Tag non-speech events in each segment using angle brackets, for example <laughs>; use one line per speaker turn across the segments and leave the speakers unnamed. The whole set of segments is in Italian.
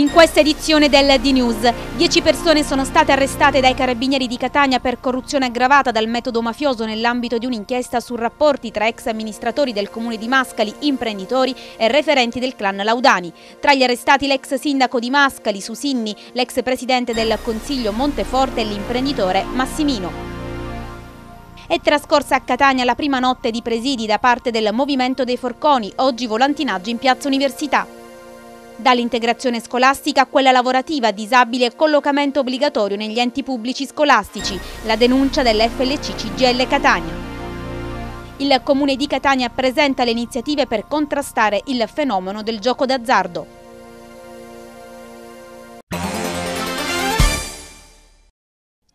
In questa edizione del D-News, 10 persone sono state arrestate dai carabinieri di Catania per corruzione aggravata dal metodo mafioso nell'ambito di un'inchiesta su rapporti tra ex amministratori del comune di Mascali, imprenditori e referenti del clan Laudani. Tra gli arrestati l'ex sindaco di Mascali, Susinni, l'ex presidente del consiglio Monteforte e l'imprenditore Massimino è trascorsa a Catania la prima notte di presidi da parte del Movimento dei Forconi, oggi volantinaggio in Piazza Università dall'integrazione scolastica a quella lavorativa, disabili e collocamento obbligatorio negli enti pubblici scolastici, la denuncia dell'FLC CGL Catania. Il comune di Catania presenta le iniziative per contrastare il fenomeno del gioco d'azzardo.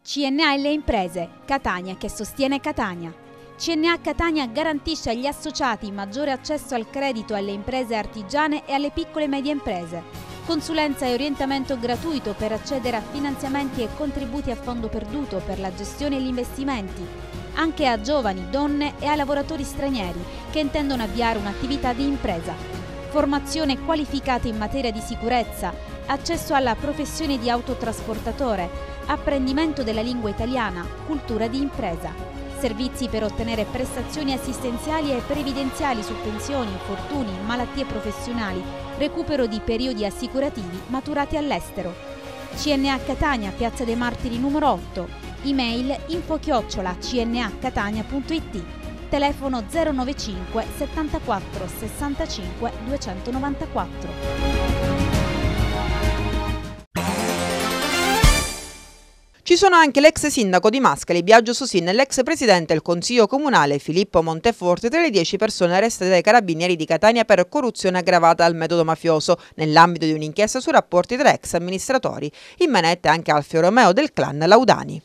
CNA e le imprese, Catania che sostiene Catania. CNA Catania garantisce agli associati maggiore accesso al credito alle imprese artigiane e alle piccole e medie imprese. Consulenza e orientamento gratuito per accedere a finanziamenti e contributi a fondo perduto per la gestione e gli investimenti, anche a giovani, donne e a lavoratori stranieri che intendono avviare un'attività di impresa. Formazione qualificata in materia di sicurezza, accesso alla professione di autotrasportatore, apprendimento della lingua italiana, cultura di impresa. Servizi per ottenere prestazioni assistenziali e previdenziali su pensioni, infortuni, malattie professionali, recupero di periodi assicurativi maturati all'estero. CNA Catania, Piazza dei Martiri numero 8. e Email infochiocciola cnacatania.it. Telefono 095 74 65 294.
Ci sono anche l'ex sindaco di Mascali, Biagio Susin, e l'ex presidente del Consiglio Comunale, Filippo Monteforte, tra le dieci persone arrestate dai carabinieri di Catania per corruzione aggravata al metodo mafioso, nell'ambito di un'inchiesta su rapporti tra ex amministratori. In manette anche Alfio Romeo del clan Laudani.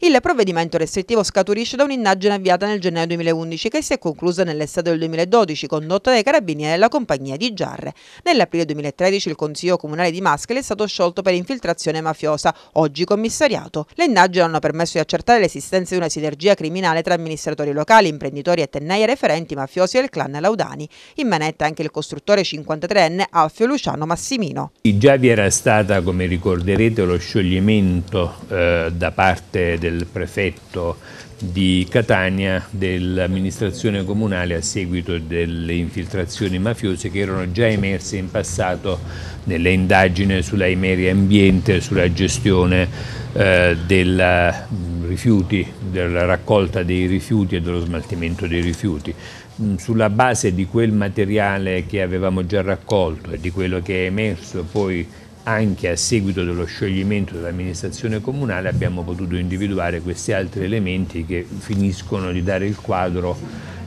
Il provvedimento restrittivo scaturisce da un'indagine avviata nel gennaio 2011 che si è conclusa nell'estate del 2012 condotta dai carabinieri della compagnia di Giarre. Nell'aprile 2013 il Consiglio Comunale di Maschile è stato sciolto per infiltrazione mafiosa, oggi commissariato. Le indagini hanno permesso di accertare l'esistenza di una sinergia criminale tra amministratori locali, imprenditori e tennei e referenti mafiosi del clan Laudani. In manetta anche il costruttore 53enne Alfio Luciano Massimino.
Già vi era stata, come ricorderete, lo scioglimento eh, da parte del del prefetto di Catania dell'amministrazione comunale a seguito delle infiltrazioni mafiose che erano già emerse in passato nelle indagini sulla Imeria Ambiente, sulla gestione eh, della, mm, rifiuti, della raccolta dei rifiuti e dello smaltimento dei rifiuti mm, sulla base di quel materiale che avevamo già raccolto e di quello che è emerso poi anche a seguito dello scioglimento dell'amministrazione comunale abbiamo potuto individuare questi altri elementi che finiscono di dare il quadro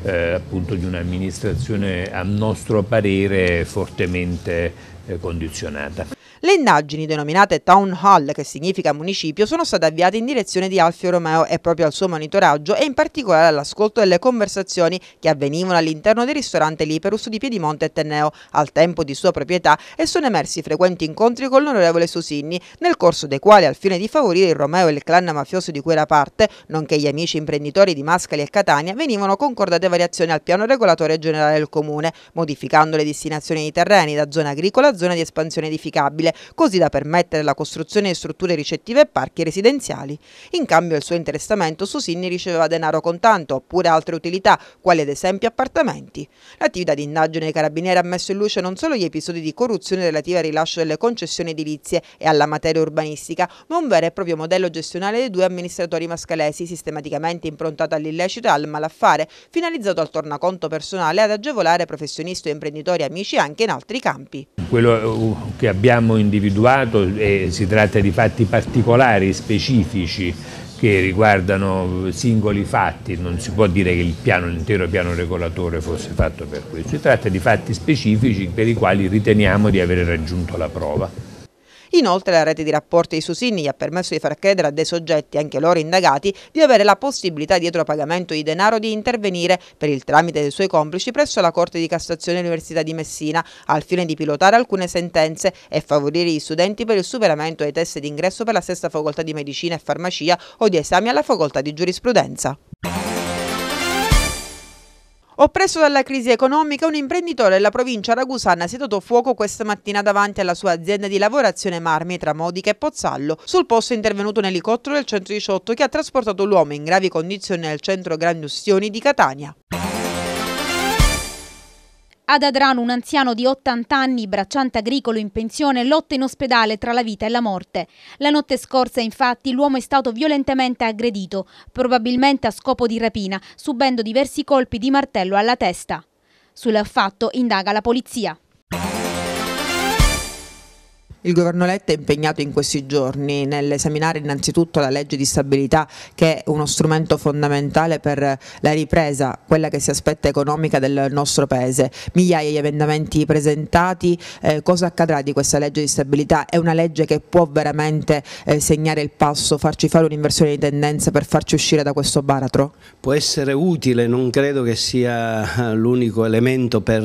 eh, appunto di un'amministrazione a nostro parere fortemente eh, condizionata.
Le indagini, denominate Town Hall, che significa municipio, sono state avviate in direzione di Alfio Romeo e proprio al suo monitoraggio e in particolare all'ascolto delle conversazioni che avvenivano all'interno del ristorante Liperus di Piedimonte e al tempo di sua proprietà, e sono emersi frequenti incontri con l'onorevole Susini, nel corso dei quali, al fine di favorire il Romeo e il clan mafioso di cui era parte, nonché gli amici imprenditori di Mascali e Catania, venivano concordate variazioni al piano regolatore generale del comune, modificando le destinazioni di terreni da zona agricola a zona di espansione edificabile disponibile, così da permettere la costruzione di strutture ricettive e parchi residenziali. In cambio del suo interessamento, Susini riceveva denaro contanto oppure altre utilità, quali ad esempio appartamenti. L'attività di indagine dei carabinieri ha messo in luce non solo gli episodi di corruzione relativa al rilascio delle concessioni edilizie e alla materia urbanistica, ma un vero e proprio modello gestionale dei due amministratori mascalesi, sistematicamente improntato all'illecito e al malaffare, finalizzato al tornaconto personale ad agevolare professionisti e imprenditori amici anche in altri campi.
Quello eh, che abbiamo individuato e si tratta di fatti particolari, specifici, che riguardano singoli fatti, non si può dire che piano, l'intero piano regolatore fosse fatto per questo, si tratta di fatti specifici per i quali riteniamo di aver raggiunto la prova.
Inoltre la rete di rapporti di Susini gli ha permesso di far credere a dei soggetti, anche loro indagati, di avere la possibilità dietro pagamento di denaro di intervenire per il tramite dei suoi complici presso la Corte di Cassazione Università di Messina al fine di pilotare alcune sentenze e favorire gli studenti per il superamento dei test d'ingresso per la stessa facoltà di medicina e farmacia o di esami alla facoltà di giurisprudenza. Oppresso dalla crisi economica, un imprenditore della provincia ragusana si è dato fuoco questa mattina davanti alla sua azienda di lavorazione marmi tra Modica e Pozzallo. Sul posto è intervenuto un elicottero del 118 che ha trasportato l'uomo in gravi condizioni nel centro Grandi Ustioni di Catania.
Ad Adrano un anziano di 80 anni, bracciante agricolo in pensione, lotta in ospedale tra la vita e la morte. La notte scorsa infatti l'uomo è stato violentemente aggredito, probabilmente a scopo di rapina, subendo diversi colpi di martello alla testa. Sul fatto indaga la polizia.
Il governo Letta è impegnato in questi giorni nell'esaminare innanzitutto la legge di stabilità che è uno strumento fondamentale per la ripresa, quella che si aspetta economica del nostro Paese. Migliaia di emendamenti presentati, eh, cosa accadrà di questa legge di stabilità? È una legge che può veramente eh, segnare il passo, farci fare un'inversione di tendenza per farci uscire da questo baratro?
Può essere utile, non credo che sia eh, l'unico elemento per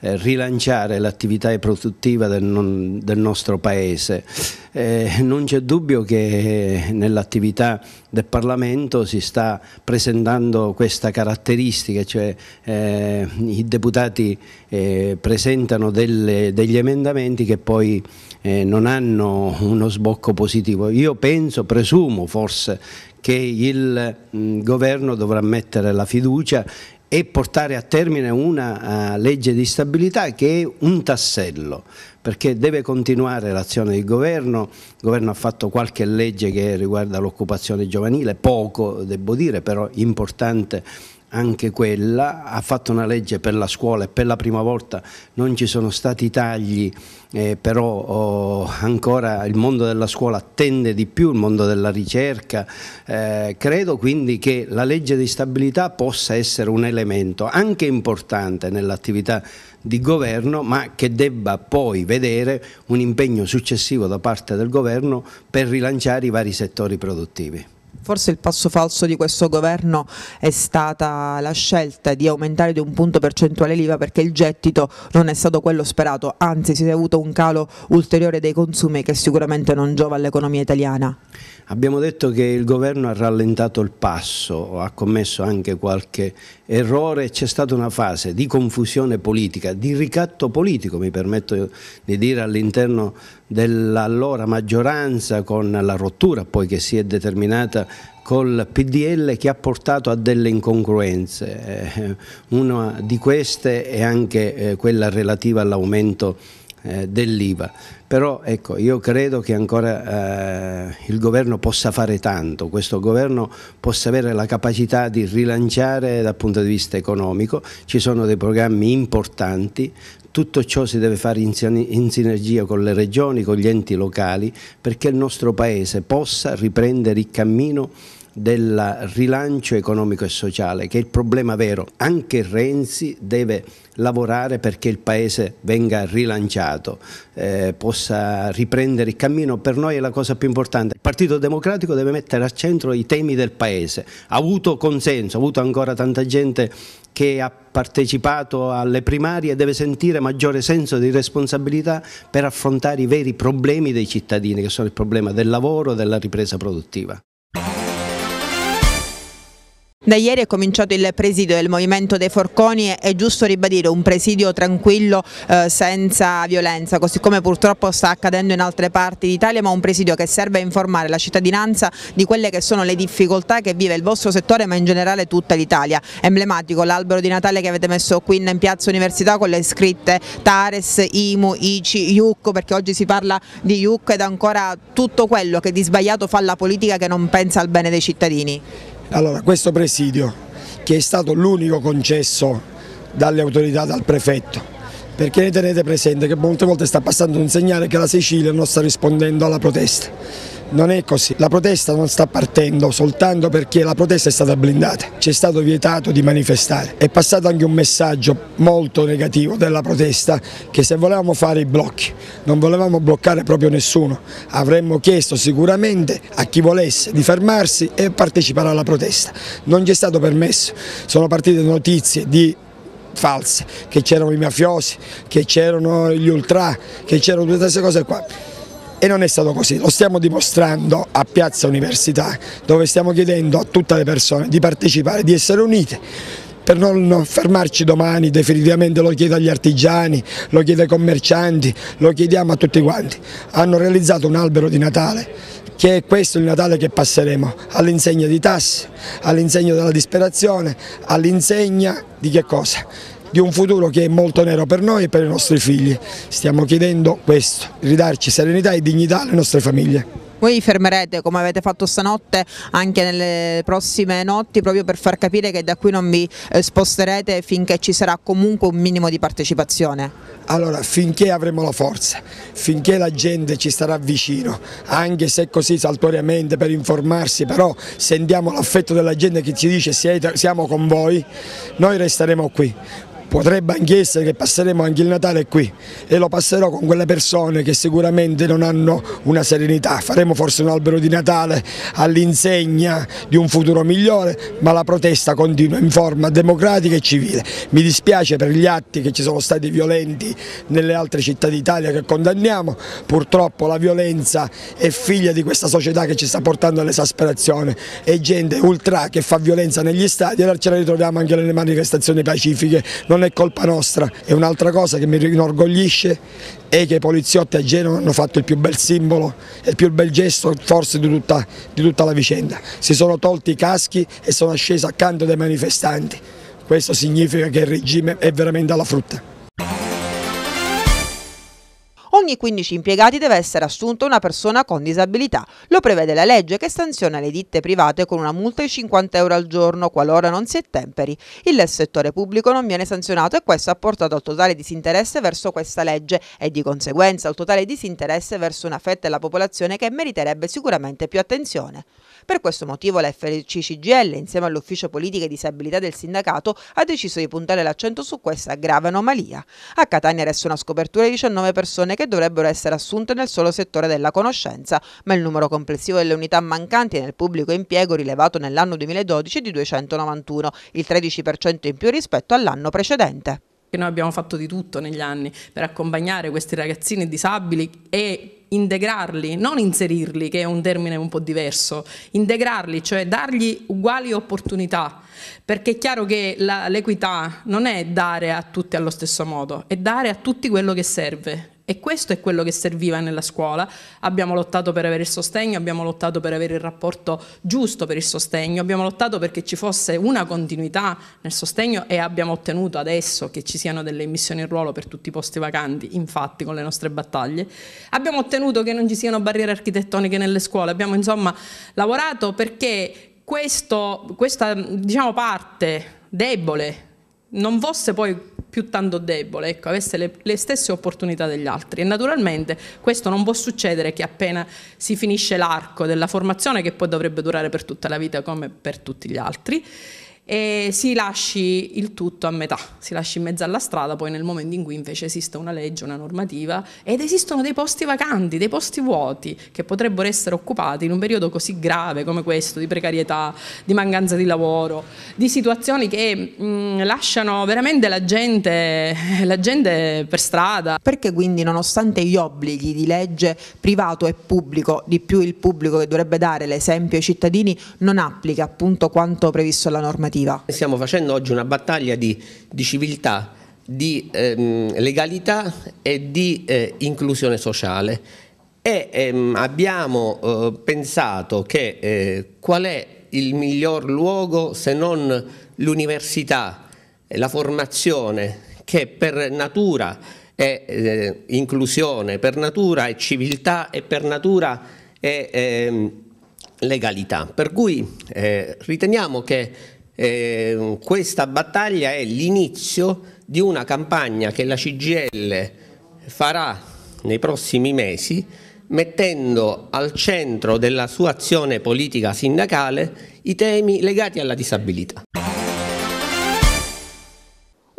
eh, rilanciare l'attività produttiva del, non, del nostro nostro Paese. Eh, non c'è dubbio che eh, nell'attività del Parlamento si sta presentando questa caratteristica, cioè eh, i deputati eh, presentano delle, degli emendamenti che poi eh, non hanno uno sbocco positivo. Io penso, presumo forse, che il mh, mm, governo dovrà mettere la fiducia e portare a termine una uh, legge di stabilità che è un tassello, perché deve continuare l'azione del governo, il governo ha fatto qualche legge che riguarda l'occupazione giovanile, poco devo dire, però importante anche quella, ha fatto una legge per la scuola e per la prima volta non ci sono stati tagli, eh, però oh, ancora il mondo della scuola attende di più, il mondo della ricerca, eh, credo quindi che la legge di stabilità possa essere un elemento anche importante nell'attività di governo, ma che debba poi vedere un impegno successivo da parte del governo per rilanciare i vari settori produttivi.
Forse il passo falso di questo governo è stata la scelta di aumentare di un punto percentuale l'IVA perché il gettito non è stato quello sperato, anzi si è avuto un calo ulteriore dei consumi che sicuramente non
giova all'economia italiana. Abbiamo detto che il governo ha rallentato il passo, ha commesso anche qualche errore, c'è stata una fase di confusione politica, di ricatto politico, mi permetto di dire all'interno dell'allora maggioranza con la rottura poi che si è determinata col PDL che ha portato a delle incongruenze. Eh, una di queste è anche eh, quella relativa all'aumento eh, dell'IVA. Però ecco, io credo che ancora eh, il governo possa fare tanto, questo governo possa avere la capacità di rilanciare dal punto di vista economico, ci sono dei programmi importanti, tutto ciò si deve fare in, in sinergia con le regioni, con gli enti locali, perché il nostro Paese possa riprendere il cammino del rilancio economico e sociale, che è il problema vero. Anche Renzi deve lavorare perché il Paese venga rilanciato, eh, possa riprendere il cammino. Per noi è la cosa più importante. Il Partito Democratico deve mettere al centro i temi del Paese. Ha avuto consenso, ha avuto ancora tanta gente che ha partecipato alle primarie deve sentire maggiore senso di responsabilità per affrontare i veri problemi dei cittadini, che sono il problema del lavoro e della ripresa produttiva.
Da ieri è cominciato il presidio del Movimento dei Forconi, è giusto ribadire un presidio tranquillo eh, senza violenza, così come purtroppo sta accadendo in altre parti d'Italia, ma un presidio che serve a informare la cittadinanza di quelle che sono le difficoltà che vive il vostro settore ma in generale tutta l'Italia. Emblematico l'albero di Natale che avete messo qui in piazza Università con le scritte Tares, Imu, Ici, Iucco, perché oggi si parla di Iucco ed ancora tutto quello che di
sbagliato fa la politica che non pensa al bene dei cittadini. Allora, questo presidio che è stato l'unico concesso dalle autorità, dal prefetto, perché ne tenete presente che molte volte sta passando un segnale che la Sicilia non sta rispondendo alla protesta. Non è così, la protesta non sta partendo soltanto perché la protesta è stata blindata, ci è stato vietato di manifestare. È passato anche un messaggio molto negativo della protesta che se volevamo fare i blocchi, non volevamo bloccare proprio nessuno, avremmo chiesto sicuramente a chi volesse di fermarsi e partecipare alla protesta. Non ci è stato permesso, sono partite notizie di false, che c'erano i mafiosi, che c'erano gli ultra, che c'erano tutte queste cose qua e non è stato così, lo stiamo dimostrando a Piazza Università dove stiamo chiedendo a tutte le persone di partecipare, di essere unite per non fermarci domani definitivamente lo chiedo agli artigiani, lo chiedo ai commercianti, lo chiediamo a tutti quanti. Hanno realizzato un albero di Natale che è questo il Natale che passeremo, all'insegna di tasse, all'insegna della disperazione, all'insegna di che cosa? di un futuro che è molto nero per noi e per i nostri figli. Stiamo chiedendo questo, ridarci serenità e dignità alle nostre famiglie.
Voi fermerete come avete fatto stanotte anche nelle prossime notti proprio per far capire che da qui non vi eh, sposterete finché ci sarà comunque un minimo di partecipazione?
Allora finché avremo la forza, finché la gente ci starà vicino, anche se così saltuariamente per informarsi, però sentiamo l'affetto della gente che ci dice siamo con voi, noi resteremo qui potrebbe anche essere che passeremo anche il Natale qui e lo passerò con quelle persone che sicuramente non hanno una serenità, faremo forse un albero di Natale all'insegna di un futuro migliore, ma la protesta continua in forma democratica e civile. Mi dispiace per gli atti che ci sono stati violenti nelle altre città d'Italia che condanniamo, purtroppo la violenza è figlia di questa società che ci sta portando all'esasperazione, è gente ultra che fa violenza negli stadi e ce la ritroviamo anche nelle manifestazioni pacifiche, non è colpa nostra. E un'altra cosa che mi inorgoglisce è che i poliziotti a Genova hanno fatto il più bel simbolo, e il più bel gesto forse di tutta, di tutta la vicenda. Si sono tolti i caschi e sono scesi accanto dai manifestanti. Questo significa che il regime è veramente alla frutta.
Ogni 15 impiegati deve essere assunto una persona con disabilità. Lo prevede la legge che sanziona le ditte private con una multa di 50 euro al giorno qualora non si ottemperi. Il settore pubblico non viene sanzionato e questo ha portato al totale disinteresse verso questa legge e di conseguenza al totale disinteresse verso una fetta della popolazione che meriterebbe sicuramente più attenzione. Per questo motivo la FCCGL, insieme all'Ufficio Politica e Disabilità del Sindacato, ha deciso di puntare l'accento su questa grave anomalia. A Catania resta una scopertura di 19 persone che dovrebbero essere assunte nel solo settore della conoscenza, ma il numero complessivo delle unità mancanti nel pubblico impiego rilevato nell'anno 2012 è di
291, il 13% in più rispetto all'anno precedente. Noi abbiamo fatto di tutto negli anni per accompagnare questi ragazzini disabili e integrarli, non inserirli, che è un termine un po' diverso, integrarli, cioè dargli uguali opportunità, perché è chiaro che l'equità non è dare a tutti allo stesso modo, è dare a tutti quello che serve e questo è quello che serviva nella scuola. Abbiamo lottato per avere il sostegno, abbiamo lottato per avere il rapporto giusto per il sostegno, abbiamo lottato perché ci fosse una continuità nel sostegno e abbiamo ottenuto adesso che ci siano delle immissioni in ruolo per tutti i posti vacanti, infatti con le nostre battaglie. Abbiamo ottenuto che non ci siano barriere architettoniche nelle scuole, abbiamo insomma lavorato perché questo, questa diciamo, parte debole non fosse poi più tanto debole, ecco, avesse le, le, stesse opportunità degli altri. E naturalmente questo non può succedere che appena si finisce l'arco della formazione, che poi dovrebbe durare per tutta la vita come per tutti gli altri, e si lasci il tutto a metà, si lasci in mezzo alla strada poi nel momento in cui invece esiste una legge, una normativa ed esistono dei posti vacanti, dei posti vuoti che potrebbero essere occupati in un periodo così grave come questo di precarietà, di mancanza di lavoro, di situazioni che mh, mm, lasciano veramente la gente, <laughs> la gente per strada. Perché quindi nonostante gli obblighi di legge privato e pubblico,
di più il pubblico che dovrebbe dare l'esempio ai cittadini, non applica appunto quanto previsto alla
normativa? legislativa. Stiamo facendo oggi una battaglia di, di civiltà, di ehm, legalità e di eh, inclusione sociale e ehm, abbiamo eh, pensato che eh, qual è il miglior luogo se non l'università, la formazione che per natura è eh, inclusione, per natura è civiltà e per natura è eh, legalità. Per cui eh, riteniamo che eh, questa battaglia è l'inizio di una campagna che la CGL farà nei prossimi mesi mettendo al centro della sua azione politica sindacale i temi legati alla disabilità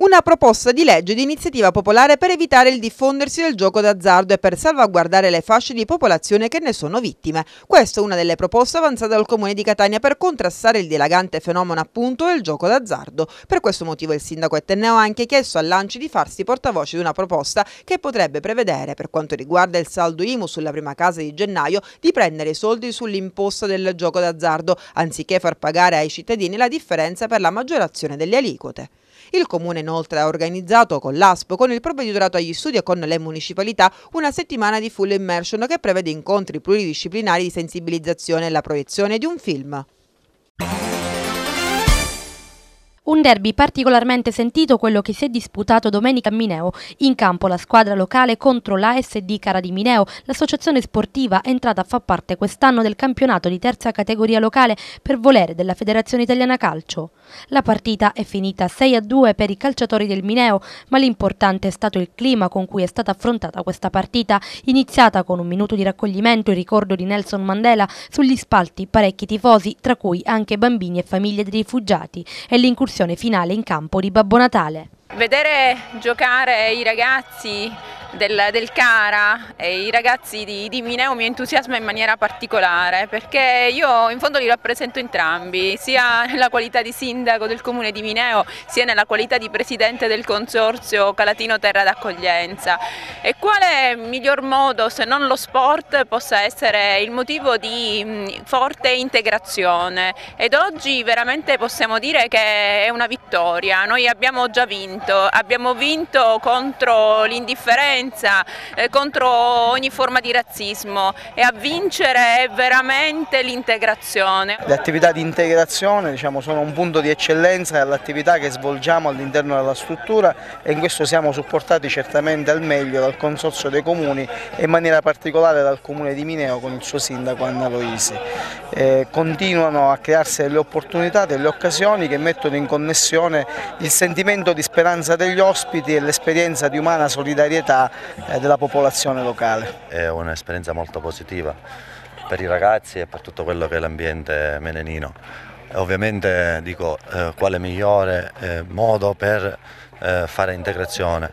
una proposta di legge di iniziativa popolare per evitare il diffondersi del gioco d'azzardo e per salvaguardare le fasce di popolazione che ne sono vittime. Questa è una delle proposte avanzate dal Comune di Catania per contrastare il dilagante fenomeno appunto del gioco d'azzardo. Per questo motivo il sindaco Etteneo ha anche chiesto all'Anci di farsi portavoce di una proposta che potrebbe prevedere, per quanto riguarda il saldo IMU sulla prima casa di gennaio, di prendere i soldi sull'imposta del gioco d'azzardo, anziché far pagare ai cittadini la differenza per la maggiorazione delle aliquote. Il Comune inoltre ha organizzato con l'ASPO, con il Provveditorato agli Studi e con le municipalità una settimana di full immersion che prevede incontri pluridisciplinari di sensibilizzazione e la proiezione di un film.
Un derby particolarmente sentito quello che si è disputato domenica a Mineo. In campo la squadra locale contro l'ASD Cara di Mineo, l'associazione sportiva entrata a far parte quest'anno del campionato di terza categoria locale per volere della Federazione Italiana Calcio. La partita è finita 6 a 2 per i calciatori del Mineo, ma l'importante è stato il clima con cui è stata affrontata questa partita, iniziata con un minuto di raccoglimento in ricordo di Nelson Mandela, sugli spalti parecchi tifosi, tra cui anche bambini e famiglie di rifugiati, e l'incursione missione finale in campo di Babbo Natale.
Vedere giocare i ragazzi del, del Cara e i ragazzi di, di Mineo mi entusiasma in maniera particolare perché io in fondo li rappresento entrambi, sia nella qualità di sindaco del comune di Mineo sia nella qualità di presidente del consorzio Calatino Terra d'Accoglienza e quale miglior modo se non lo sport possa essere il motivo di mm, forte integrazione ed oggi veramente possiamo dire che è una vittoria, noi abbiamo già vinto vinto, abbiamo vinto contro l'indifferenza, eh, contro ogni forma di razzismo e a vincere è veramente l'integrazione.
Le attività di integrazione diciamo, sono un punto di eccellenza all'attività che svolgiamo all'interno della struttura e in questo siamo supportati certamente al meglio dal Consorzio dei Comuni e in maniera particolare dal Comune di Mineo con il suo sindaco Anna Loisi. Eh, continuano a crearsi delle opportunità, delle occasioni che mettono in connessione il sentimento di speranza tolleranza degli ospiti e l'esperienza di umana solidarietà eh, della popolazione locale.
È un'esperienza molto positiva per i ragazzi e per tutto quello che è l'ambiente menenino. Ovviamente dico eh, quale migliore eh, modo per eh, fare integrazione.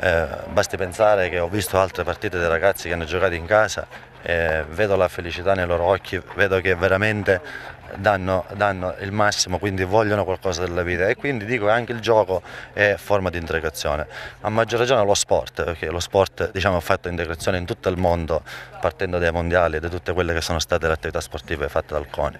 Eh, basti pensare che ho visto altre partite dei ragazzi che hanno giocato in casa eh, vedo la felicità nei loro occhi, vedo che veramente danno, danno, il massimo, quindi vogliono qualcosa della vita e quindi dico che anche il gioco è forma di integrazione, a maggior ragione lo sport, perché lo sport diciamo, ha fatto integrazione in tutto il mondo partendo dai mondiali e da tutte quelle che sono state le attività sportive fatte dal CONI.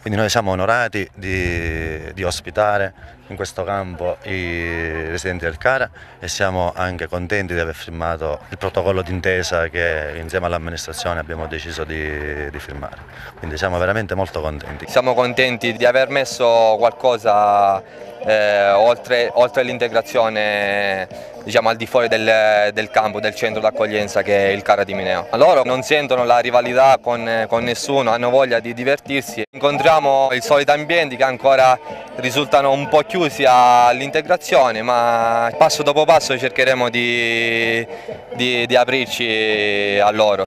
Quindi noi siamo onorati di, di ospitare in questo campo i residenti del CARA e siamo anche contenti di aver firmato il protocollo d'intesa che insieme all'amministrazione abbiamo deciso di, di firmare. Quindi siamo veramente molto contenti.
Siamo contenti di aver messo qualcosa eh, oltre, oltre l'integrazione diciamo, al di fuori del, del, campo, del centro d'accoglienza che è il Cara di Mineo. Loro non sentono la rivalità con, con nessuno, hanno voglia di divertirsi. Incontriamo i soliti ambienti che ancora risultano un po' chiusi all'integrazione, ma passo dopo passo cercheremo di, di, di aprirci a loro.